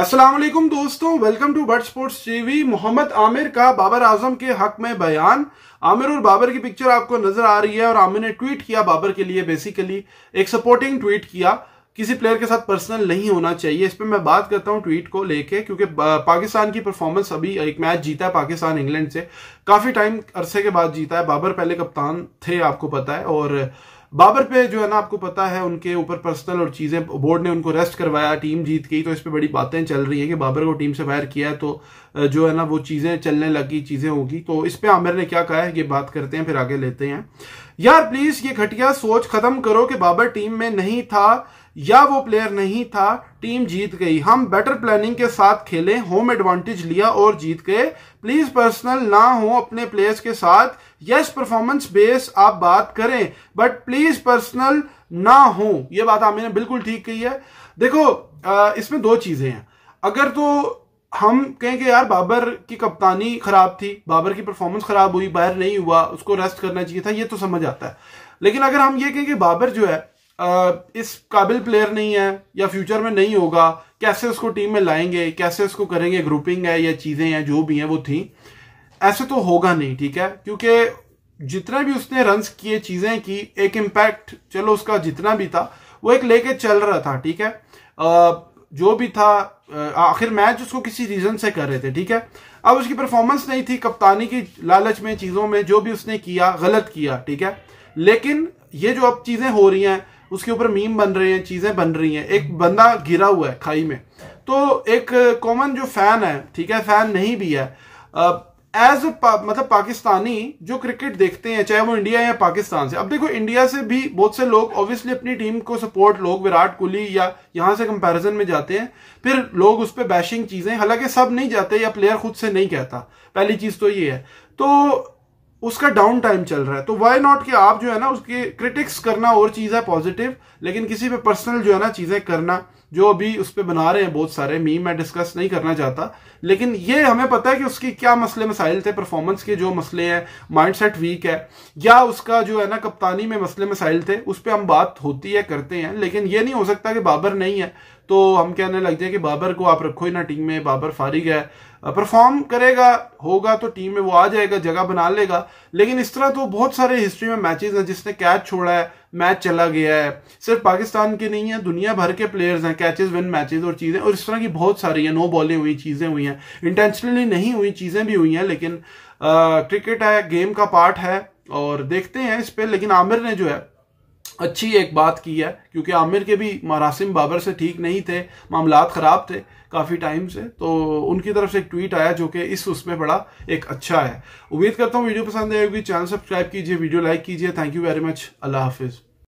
असलम दोस्तों welcome to bird sports TV Mohammad Amir का बाबर आजम के हक में बयान आमिर और बाबर की पिक्चर आपको नजर आ रही है और आमिर ने ट्वीट किया बाबर के लिए बेसिकली एक सपोर्टिंग ट्वीट किया किसी प्लेयर के साथ पर्सनल नहीं होना चाहिए इस पर मैं बात करता हूँ ट्वीट को लेके क्योंकि पाकिस्तान की परफॉर्मेंस अभी एक मैच जीता है पाकिस्तान इंग्लैंड से काफ़ी टाइम अरसे के बाद जीता है बाबर पहले कप्तान थे आपको पता है और बाबर पे जो है ना आपको पता है उनके ऊपर पर्सनल और चीज़ें बोर्ड ने उनको रेस्ट करवाया टीम जीत गई तो इस पर बड़ी बातें चल रही हैं कि बाबर को टीम से बाहर किया है तो जो है ना वो चीज़ें चलने लगी चीज़ें होगी तो इस पर आमिर ने क्या कहा है ये बात करते हैं फिर आगे लेते हैं यार प्लीज़ ये घटिया सोच ख़त्म करो कि बाबर टीम में नहीं था या वो प्लेयर नहीं था टीम जीत गई हम बेटर प्लानिंग के साथ खेले होम एडवांटेज लिया और जीत गए प्लीज पर्सनल ना हो अपने प्लेयर्स के साथ यस परफॉर्मेंस बेस आप बात करें बट प्लीज पर्सनल ना हो ये बात ने बिल्कुल ठीक कही है देखो इसमें दो चीजें हैं अगर तो हम कहें कि यार बाबर की कप्तानी खराब थी बाबर की परफॉर्मेंस खराब हुई बाहर नहीं हुआ उसको रेस्ट करना चाहिए था ये तो समझ आता है लेकिन अगर हम ये कहें कि बाबर जो है इस काबिल प्लेयर नहीं है या फ्यूचर में नहीं होगा कैसे उसको टीम में लाएंगे कैसे उसको करेंगे ग्रुपिंग है या चीज़ें हैं जो भी हैं वो थी ऐसे तो होगा नहीं ठीक है क्योंकि जितना भी उसने रन किए चीज़ें की एक इम्पैक्ट चलो उसका जितना भी था वो एक लेके चल रहा था ठीक है जो भी था आखिर मैच उसको किसी रीजन से कर रहे थे ठीक है अब उसकी परफॉर्मेंस नहीं थी कप्तानी की लालच में चीज़ों में जो भी उसने किया गलत किया ठीक है लेकिन ये जो अब चीज़ें हो रही हैं उसके ऊपर मीम बन रहे हैं चीज़ें बन रही हैं एक बंदा गिरा हुआ है खाई में तो एक कॉमन जो फैन है ठीक है फैन नहीं भी है एज uh, पा, मतलब पाकिस्तानी जो क्रिकेट देखते हैं चाहे वो इंडिया या पाकिस्तान से अब देखो इंडिया से भी बहुत से लोग ऑब्वियसली अपनी टीम को सपोर्ट लोग विराट कोहली या यहाँ से कंपैरिजन में जाते हैं फिर लोग उस पर बैशिंग चीज़ें हालांकि सब नहीं जाते या प्लेयर खुद से नहीं कहता पहली चीज़ तो ये है तो उसका डाउन टाइम चल रहा है तो वाई नॉट कि आप जो है ना उसके क्रिटिक्स करना और चीज़ है पॉजिटिव लेकिन किसी पे पर्सनल जो है ना चीज़ें करना जो अभी उस पर बना रहे हैं बहुत सारे मी मैं डिस्कस नहीं करना चाहता लेकिन ये हमें पता है कि उसकी क्या मसले मसाइल थे परफॉर्मेंस के जो मसले हैं माइंडसेट वीक है या उसका जो है ना कप्तानी में मसले मसाइल थे उस पर हम बात होती है करते हैं लेकिन ये नहीं हो सकता कि बाबर नहीं है तो हम कहने लगते हैं कि बाबर को आप रखो ही ना टीम में बाबर फारिग है परफॉर्म करेगा होगा तो टीम में वो आ जाएगा जगह बना लेगा लेकिन इस तरह तो बहुत सारे हिस्ट्री में मैचेस हैं जिसने कैच छोड़ा है मैच चला गया है सिर्फ पाकिस्तान के नहीं है दुनिया भर के प्लेयर्स हैं कैचेस विन मैचेस और चीज़ें और इस तरह की बहुत सारी हैं नो बॉलिंग हुई चीज़ें हुई हैं इंटेंशनली नहीं हुई चीज़ें भी हुई हैं लेकिन आ, क्रिकेट है गेम का पार्ट है और देखते हैं इस पर लेकिन आमिर ने जो है अच्छी एक बात की है क्योंकि आमिर के भी मरासिम बाबर से ठीक नहीं थे मामला ख़राब थे काफ़ी टाइम से तो उनकी तरफ से एक ट्वीट आया जो कि इस उसमें बड़ा एक अच्छा है उम्मीद करता हूँ वीडियो पसंद आएगी चैनल सब्सक्राइब कीजिए वीडियो लाइक कीजिए थैंक यू वेरी मच अल्लाह हाफिज़